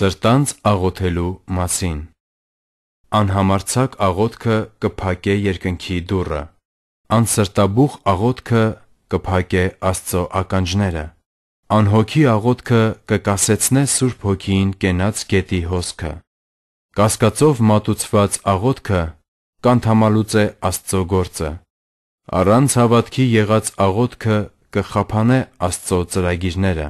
Սրտանց աղոթելու մասին Անհամարցակ աղոթքը կփակե երկնքի դուռը, անսրտաբուխ աղոթքը կփակե Աստծո ականջները, անհոգի աղոթքը կկասեցնե Սուրբ Հոգին կենաց գետի հոսքը, կասկածով մատուցված աղոթքը կանթամալուծե Աստծո գործը, առանց հավատքի եղած աղոթքը կխափանե Աստծո ծրագիրները